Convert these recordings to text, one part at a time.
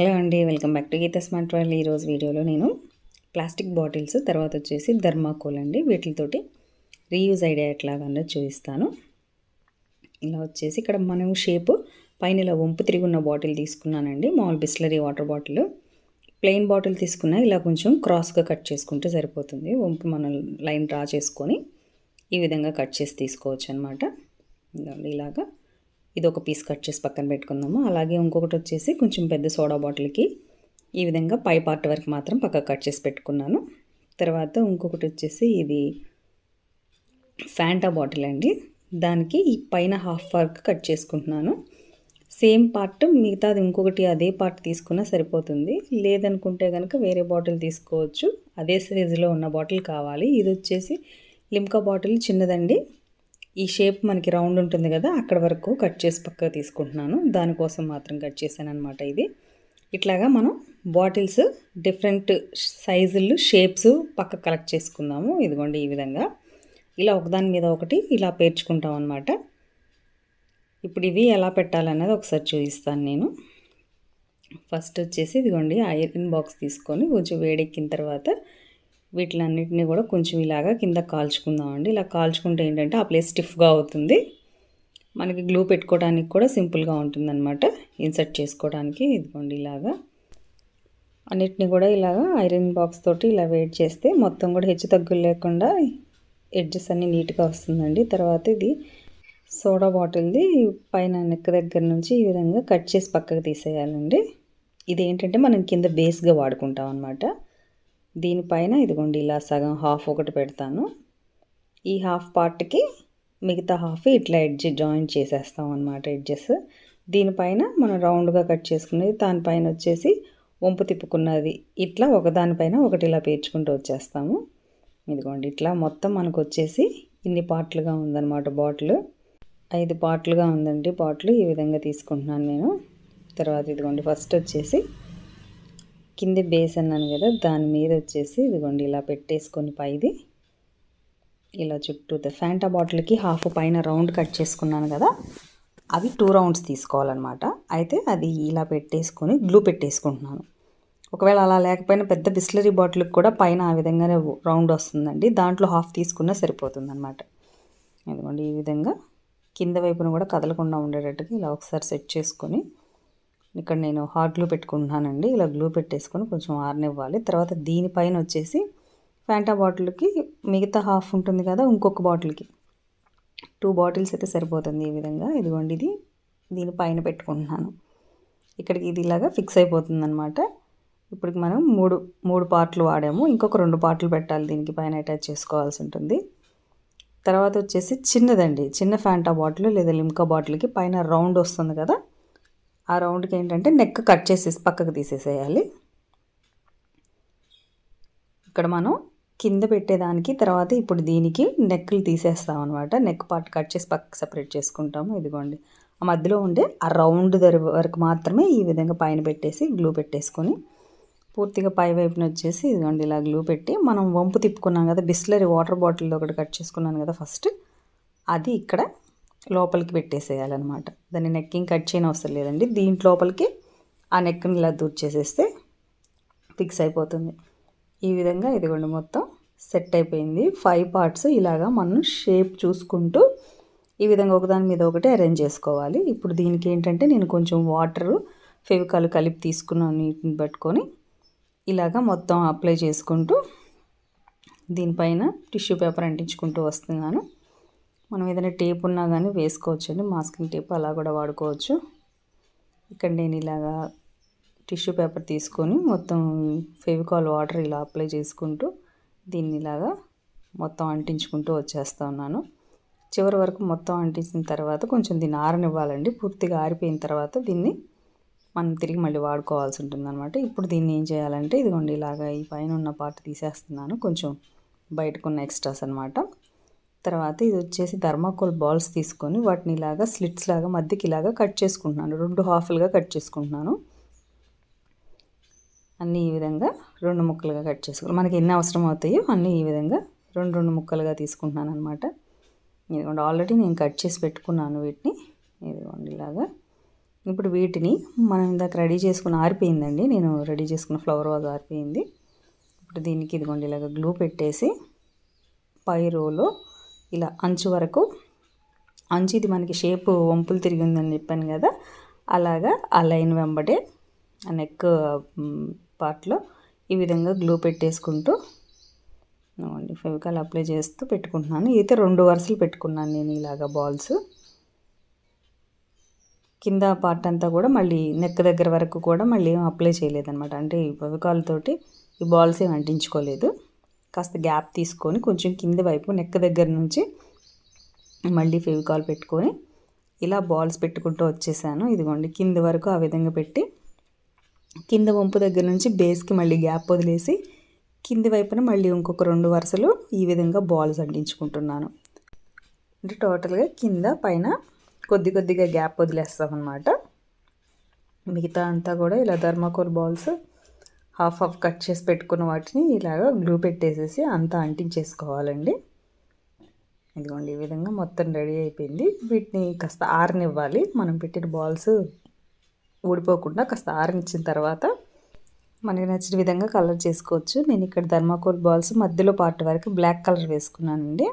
hello అండి welcome back to Geeta smart వాళ్ళు ఈరోజు వీడియోలో నేను ప్లాస్టిక్ బాటిల్స్ తర్వాత వచ్చేసి ధర్మాకోల్ అండి వీటితోటి రీయూజ్ ఐడియా ఎట్లాగన్నది చూపిస్తాను ఇలా వచ్చేసి ఇక్కడ మనం షేప్ పైన ఇలా వంపు తిరిగి ఉన్న బాటిల్ తీసుకున్నానండి మామూలు Bisleri water bottle plain bottle తీసుకున్నా ఇలా కొంచెం క్రాస్గా కట్ చేసుకుంటే సరిపోతుంది వంపు మనం లైన్ డ్రా చేసుకొని ఈ విధంగా కట్ చేసి తీసుకోవచ్చు అనమాట ఇలాగా ఇది ఒక పీస్ కట్ చేసి పక్కన పెట్టుకుందాము అలాగే ఇంకొకటి వచ్చేసి కొంచెం పెద్ద సోడా బాటిల్కి ఈ విధంగా పై పార్ట్ వరకు మాత్రం పక్క కట్ చేసి పెట్టుకున్నాను తర్వాత ఇంకొకటి వచ్చేసి ఇది ఫ్యాంటా బాటిల్ అండి దానికి ఈ పైన హాఫ్ వర్క్ కట్ చేసుకుంటున్నాను సేమ్ పార్ట్ మిగతాది ఇంకొకటి అదే పార్ట్ తీసుకున్నా సరిపోతుంది లేదనుకుంటే కనుక వేరే బాటిల్ తీసుకోవచ్చు అదే సైజులో ఉన్న బాటిల్ కావాలి ఇది వచ్చేసి లిమ్కా బాటిల్ చిన్నదండి ఈ షేప్ మనకి రౌండ్ ఉంటుంది కదా అక్కడ వరకు కట్ చేసి పక్కకు తీసుకుంటున్నాను దానికోసం మాత్రం కట్ చేశాను అనమాట ఇది ఇట్లాగా మనం బాటిల్స్ డిఫరెంట్ సైజులు షేప్స్ పక్క కలెక్ట్ చేసుకుందాము ఇదిగోండి ఈ విధంగా ఇలా ఒకదాని మీద ఒకటి ఇలా పేర్చుకుంటాం అనమాట ఇప్పుడు ఇవి ఎలా పెట్టాలన్నది ఒకసారి చూపిస్తాను నేను ఫస్ట్ వచ్చేసి ఇదిగోండి ఐరన్ బాక్స్ తీసుకొని కొంచెం వేడెక్కిన తర్వాత వీటిలన్నింటినీ కూడా కొంచెం ఇలాగా కింద కాల్చుకుందాం అండి ఇలా కాల్చుకుంటే ఏంటంటే ఆ ప్లేస్ స్టిఫ్గా అవుతుంది మనకి గ్లూ పెట్టుకోవడానికి కూడా సింపుల్గా అనమాట ఇన్సర్ట్ చేసుకోవడానికి ఇదిగోండి ఇలాగా అన్నిటిని కూడా ఇలాగా ఐరన్ బాక్స్ తోటి ఇలా వెయిట్ చేస్తే మొత్తం కూడా హెచ్చు తగ్గులు లేకుండా ఎడ్జెస్ అన్నీ నీట్గా వస్తుందండి తర్వాత ఇది సోడా బాటిల్ది పైన నెక్ దగ్గర నుంచి ఈ విధంగా కట్ చేసి పక్కకు తీసేయాలండి ఇదేంటంటే మనం కింద బేస్గా వాడుకుంటాం అనమాట దీనిపైన ఇదిగోండి ఇలా సగం హాఫ్ ఒకటి పెడతాను ఈ హాఫ్ పార్ట్కి మిగతా హాఫ్ ఇట్లా ఎడ్జ్ జాయిన్ చేసేస్తాం అనమాట ఎడ్జెస్ దీనిపైన మనం రౌండ్గా కట్ చేసుకునేది దానిపైన వచ్చేసి వంపు తిప్పుకున్నది ఇట్లా ఒకదానిపైన ఒకటి ఇలా పేర్చుకుంటూ వచ్చేస్తాము ఇదిగోండి ఇట్లా మొత్తం మనకు వచ్చేసి ఇన్ని పార్ట్లుగా ఉందన్నమాట బాటిల్ ఐదు పార్ట్లుగా ఉందండి బాటిల్ ఈ విధంగా తీసుకుంటున్నాను నేను తర్వాత ఇదిగోండి ఫస్ట్ వచ్చేసి కింద బేస్ అన్నాను కదా దాని మీద వచ్చేసి ఇదిగోండి ఇలా పెట్టేసుకొని పైది ఇలా చుట్టూ ఫ్యాంటా బాటిల్కి హాఫ్ పైన రౌండ్ కట్ చేసుకున్నాను కదా అవి టూ రౌండ్స్ తీసుకోవాలన్నమాట అయితే అది ఇలా పెట్టేసుకొని గ్లూ పెట్టేసుకుంటున్నాను ఒకవేళ అలా లేకపోయినా పెద్ద బిస్లరీ బాటిల్కి కూడా పైన ఆ విధంగానే రౌండ్ వస్తుందండి దాంట్లో హాఫ్ తీసుకున్నా సరిపోతుంది అనమాట ఎందుకంటే ఈ విధంగా కింద వైపున కూడా కదలకుండా ఉండేటట్టుగా ఇలా ఒకసారి సెట్ చేసుకొని ఇక్కడ నేను హాట్ గ్లూ పెట్టుకుంటున్నానండి ఇలా గ్లూ పెట్టేసుకొని కొంచెం ఆరనివ్వాలి తర్వాత దీనిపైన వచ్చేసి ఫ్యాంటా బాటిల్కి మిగతా హాఫ్ ఉంటుంది కదా ఇంకొక బాటిల్కి టూ బాటిల్స్ అయితే సరిపోతుంది ఈ విధంగా ఇదిగోండి ఇది దీనిపైన పెట్టుకుంటున్నాను ఇక్కడికి ఇది ఇలాగా ఫిక్స్ అయిపోతుంది అనమాట ఇప్పుడు మనం మూడు మూడు పార్ట్లు వాడాము ఇంకొక రెండు పార్ట్లు పెట్టాలి దీనికి పైన అటాచ్ చేసుకోవాల్సి ఉంటుంది తర్వాత వచ్చేసి చిన్నదండి చిన్న ఫ్యాంటా బాటిల్ లేదా లిమ్కా బాటిల్కి పైన రౌండ్ వస్తుంది కదా ఆ రౌండ్కి ఏంటంటే నెక్ కట్ చేసేసి పక్కకు తీసేసేయాలి ఇక్కడ మనం కింద పెట్టేదానికి తర్వాత ఇప్పుడు దీనికి నెక్లు తీసేస్తాం అనమాట నెక్ పార్ట్ కట్ చేసి పక్కకు సపరేట్ చేసుకుంటాము ఇదిగోండి ఆ మధ్యలో ఉండే ఆ రౌండ్ దరి వరకు మాత్రమే ఈ విధంగా పైన పెట్టేసి గ్లూ పెట్టేసుకొని పూర్తిగా పై వైపున వచ్చేసి ఇదిగోండి ఇలా గ్లూ పెట్టి మనం వంపు తిప్పుకున్నాం కదా బిస్లరీ వాటర్ బాటిల్ ఒకటి కట్ చేసుకున్నాను కదా ఫస్ట్ అది ఇక్కడ లోపలికి పెట్టేసేయాలన్నమాట దాన్ని నెక్కింగ్ కట్ చేయని అవసరం లేదండి దీంట్ లోపలికి ఆ నెక్ని ఇలా దూర్చేసేస్తే ఫిక్స్ అయిపోతుంది ఈ విధంగా ఇదిగోండి మొత్తం సెట్ అయిపోయింది ఫైవ్ పార్ట్స్ ఇలాగా మనం షేప్ చూసుకుంటూ ఈ విధంగా ఒకదాని మీద ఒకటి అరేంజ్ చేసుకోవాలి ఇప్పుడు దీనికి ఏంటంటే నేను కొంచెం వాటరు ఫెవికాల్ కలిపి తీసుకున్నాను నీటిని పట్టుకొని ఇలాగా మొత్తం అప్లై చేసుకుంటూ దీనిపైన టిష్యూ పేపర్ అంటించుకుంటూ వస్తున్నాను మనం ఏదైనా టేప్ ఉన్నా కానీ వేసుకోవచ్చండి మాస్కింగ్ టేప్ అలా కూడా వాడుకోవచ్చు ఇక్కడ నేను ఇలాగా టిష్యూ పేపర్ తీసుకొని మొత్తం ఫెవికాల్ వాటర్ ఇలా అప్లై చేసుకుంటూ దీన్ని ఇలాగా మొత్తం అంటించుకుంటూ వచ్చేస్తా ఉన్నాను చివరి వరకు మొత్తం అంటించిన తర్వాత కొంచెం దీన్ని ఆరనివ్వాలండి పూర్తిగా ఆరిపోయిన తర్వాత దీన్ని మనం తిరిగి మళ్ళీ వాడుకోవాల్సి ఉంటుందన్నమాట ఇప్పుడు దీన్ని ఏం చేయాలంటే ఇదిగోండి ఇలాగ ఈ పైన ఉన్న పార్ట్ తీసేస్తున్నాను కొంచెం బయటకున్న ఎక్స్ట్రాస్ అనమాట తర్వాత ఇది వచ్చేసి ధర్మాకోల్ బాల్స్ తీసుకొని వాటిని ఇలాగ స్లిట్స్ లాగా మధ్యకి ఇలాగా కట్ చేసుకుంటున్నాను రెండు హాఫ్లుగా కట్ చేసుకుంటున్నాను అన్నీ ఈ విధంగా రెండు ముక్కలుగా కట్ చేసుకున్నాను మనకి ఎన్ని అవసరం అవుతాయో అన్నీ ఈ విధంగా రెండు రెండు ముక్కలుగా తీసుకుంటున్నాను అనమాట ఇదిగోండి ఆల్రెడీ నేను కట్ చేసి పెట్టుకున్నాను వీటిని ఇదిగోండి ఇలాగా ఇప్పుడు వీటిని మనం ఇందాక రెడీ చేసుకున్న ఆరిపోయిందండి నేను రెడీ చేసుకున్న ఫ్లవర్ వాజ్ ఆరిపోయింది ఇప్పుడు దీనికి ఇదిగోండి ఇలాగ గ్లూ పెట్టేసి పై రోలో ఇలా అంచు వరకు అంచు ఇది మనకి షేప్ వంపులు తిరిగి ఉందని చెప్పాను కదా అలాగా ఆ లైన్ వెంబడే ఆ నెక్ పార్ట్లో ఈ విధంగా గ్లూ పెట్టేసుకుంటూ ఫెవికాల్ అప్లై చేస్తూ పెట్టుకుంటున్నాను అయితే రెండు వరుసలు పెట్టుకున్నాను నేను ఇలాగా బాల్స్ కింద పార్ట్ అంతా కూడా మళ్ళీ నెక్ దగ్గర వరకు కూడా మళ్ళీ ఏం అప్లై చేయలేదు అంటే ఈ ఫెవికాల్ తోటి ఈ బాల్స్ ఏం అంటించుకోలేదు కాస్త గ్యాప్ తీసుకొని కొంచెం కింద వైపు నెక్ దగ్గర నుంచి మళ్ళీ ఫెవికాల్ పెట్టుకొని ఇలా బాల్స్ పెట్టుకుంటూ వచ్చేసాను ఇదిగోండి కింద వరకు ఆ విధంగా పెట్టి కింద వంపు దగ్గర నుంచి బేస్కి మళ్ళీ గ్యాప్ వదిలేసి కింది వైపున మళ్ళీ ఇంకొక రెండు వరుసలు ఈ విధంగా బాల్స్ అంటించుకుంటున్నాను అంటే టోటల్గా కింద పైన కొద్ది కొద్దిగా గ్యాప్ వదిలేస్తాం అనమాట మిగతా అంతా కూడా ఇలా thermocol balls half half cut చేసి పెట్టుకున్న వాటిని ఇలాగ గ్లూ పెట్టేసేసి అంతా అంటించేసుకోవాలండి ఇదిగోండి ఈ విధంగా మొత్తం రెడీ అయిపోయింది వీటిని కాస్త ఆరనివ్వాలి మనం పెట్టిన బాల్స్ ఊడిపోకుండా కాస్త ఆరనిచ్చిన తర్వాత మనకి నచ్చిన విధంగా కలర్ చేసుకోవచ్చు నేను ఇక్కడ ధర్మాకోల్ బాల్స్ మధ్యలో పార్ట్ వరకు బ్లాక్ కలర్ వేసుకున్నానండి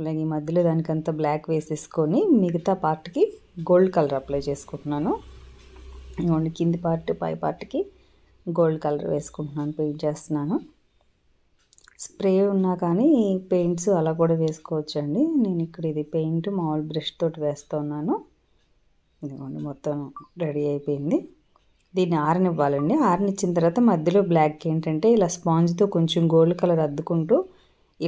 అలాగే ఈ మధ్యలో దానికంతా బ్లాక్ వేసేసుకొని మిగతా పార్ట్కి గోల్డ్ కలర్ అప్లై చేసుకుంటున్నాను ఇదిగోండి కింది పార్ట్ పై పార్ట్కి గోల్డ్ కలర్ వేసుకుంటున్నాను పెయింట్ చేస్తున్నాను స్ప్రే ఉన్నా కానీ పెయింట్స్ అలా కూడా వేసుకోవచ్చు అండి నేను ఇక్కడ ఇది పెయింట్ మామూలు బ్రష్ తోటి వేస్తున్నాను ఇదిగోండి మొత్తం రెడీ అయిపోయింది దీన్ని ఆరనివ్వాలండి ఆరనిచ్చిన తర్వాత మధ్యలో బ్లాక్ ఏంటంటే ఇలా స్పాంజ్తో కొంచెం గోల్డ్ కలర్ అద్దుకుంటూ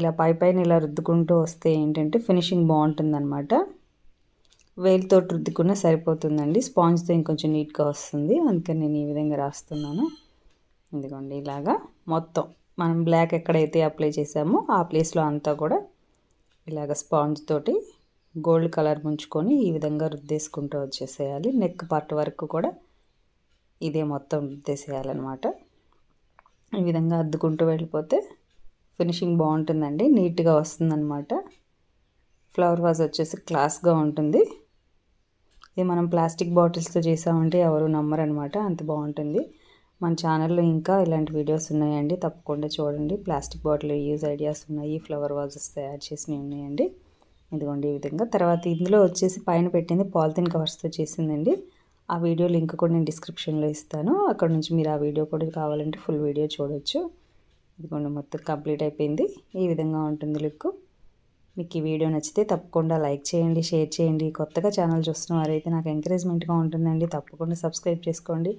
ఇలా పై పైన ఇలా రుద్దుకుంటూ వస్తే ఏంటంటే ఫినిషింగ్ బాగుంటుందన్నమాట వేలితో రుద్దుకున్నా సరిపోతుందండి స్పాంజ్తో ఇంకొంచెం నీట్గా వస్తుంది అందుకని నేను ఈ విధంగా రాస్తున్నాను ఇదిగోండి ఇలాగా మొత్తం మనం బ్లాక్ ఎక్కడైతే అప్లై చేసామో ఆ ప్లేస్లో అంతా కూడా ఇలాగ స్పాంజ్ తోటి గోల్డ్ కలర్ ముంచుకొని ఈ విధంగా రుద్దేసుకుంటూ వచ్చేసేయాలి నెక్ పార్ట్ వరకు కూడా ఇదే మొత్తం రుద్దేసేయాలన్నమాట ఈ విధంగా అద్దుకుంటూ వెళ్ళిపోతే ఫినిషింగ్ బాగుంటుందండి నీట్గా వస్తుందన్నమాట ఫ్లవర్ వాజ్ వచ్చేసి క్లాస్గా ఉంటుంది ఇది మనం ప్లాస్టిక్ బాటిల్స్తో చేసామంటే ఎవరు అనమాట అంత బాగుంటుంది మన ఛానల్లో ఇంకా ఇలాంటి వీడియోస్ ఉన్నాయండి తప్పకుండా చూడండి ప్లాస్టిక్ బాటిల్ యూజ్ ఐడియాస్ ఉన్నాయి ఫ్లవర్ వాజెస్ తయారు చేసినవి ఉన్నాయండి ఇదిగోండి ఈ విధంగా తర్వాత ఇందులో వచ్చేసి పైన పెట్టింది పాలిథిన్ కవర్స్తో చేసిందండి ఆ వీడియో లింక్ కూడా నేను డిస్క్రిప్షన్లో ఇస్తాను అక్కడ నుంచి మీరు ఆ వీడియో కూడా కావాలంటే ఫుల్ వీడియో చూడవచ్చు ఇదిగోండి మొత్తం కంప్లీట్ అయిపోయింది ఈ విధంగా ఉంటుంది లుక్ మీకు ఈ వీడియో నచ్చితే తప్పకుండా లైక్ చేయండి షేర్ చేయండి కొత్తగా ఛానల్ చూస్తున్న వారైతే నాకు ఎంకరేజ్మెంట్గా ఉంటుందండి తప్పకుండా సబ్స్క్రైబ్ చేసుకోండి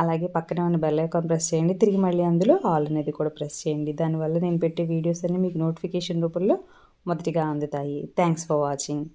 అలాగే పక్కనే ఉన్న బెల్ ఐకాన్ ప్రెస్ చేయండి తిరిగి మళ్ళీ అందులో ఆల్ అనేది కూడా ప్రెస్ చేయండి దానివల్ల నేను పెట్టే వీడియోస్ అన్నీ మీకు నోటిఫికేషన్ రూపంలో మొదటిగా అందుతాయి థ్యాంక్స్ ఫర్ వాచింగ్